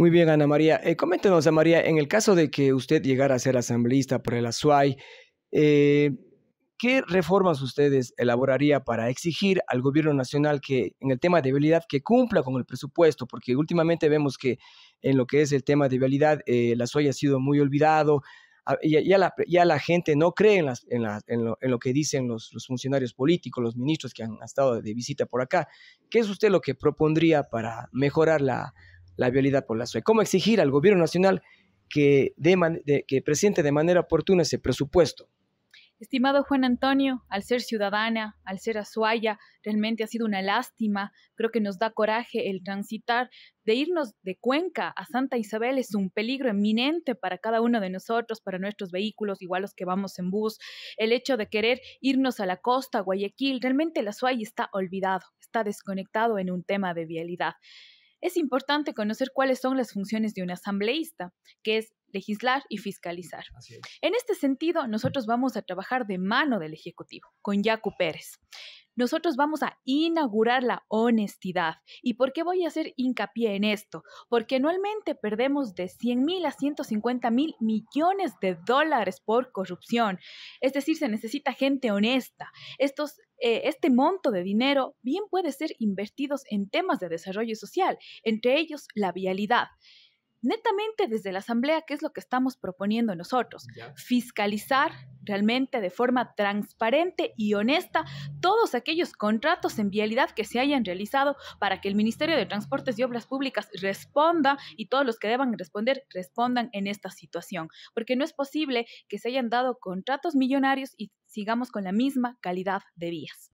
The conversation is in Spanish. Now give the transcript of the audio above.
Muy bien, Ana María. Eh, coméntenos, Ana María, en el caso de que usted llegara a ser asambleísta por el ASUAI, eh, ¿qué reformas ustedes elaboraría para exigir al gobierno nacional que en el tema de debilidad que cumpla con el presupuesto? Porque últimamente vemos que en lo que es el tema de vialidad, eh, el ASUAI ha sido muy olvidado. Ah, ya, la, gente no cree en, las, en, lo, que dicen los, los, funcionarios políticos, los ministros que han estado de visita por acá. ¿Qué es usted lo que propondría para mejorar la, la vialidad por la SUE. ¿Cómo exigir al gobierno nacional que, de que presente de manera oportuna ese presupuesto? Estimado Juan Antonio, al ser ciudadana, al ser azuaya, realmente ha sido una lástima. Creo que nos da coraje el transitar. De irnos de Cuenca a Santa Isabel es un peligro eminente para cada uno de nosotros, para nuestros vehículos, igual los que vamos en bus. El hecho de querer irnos a la costa, Guayaquil, realmente la azuaya está olvidado, está desconectado en un tema de vialidad. Es importante conocer cuáles son las funciones de un asambleísta, que es legislar y fiscalizar. En este sentido, nosotros vamos a trabajar de mano del Ejecutivo, con Yacu Pérez. Nosotros vamos a inaugurar la honestidad. ¿Y por qué voy a hacer hincapié en esto? Porque anualmente perdemos de 100 mil a 150 mil millones de dólares por corrupción. Es decir, se necesita gente honesta. Eh, este monto de dinero bien puede ser invertido en temas de desarrollo social, entre ellos la vialidad netamente desde la Asamblea, ¿qué es lo que estamos proponiendo nosotros? Fiscalizar realmente de forma transparente y honesta todos aquellos contratos en vialidad que se hayan realizado para que el Ministerio de Transportes y Obras Públicas responda y todos los que deban responder respondan en esta situación, porque no es posible que se hayan dado contratos millonarios y sigamos con la misma calidad de vías.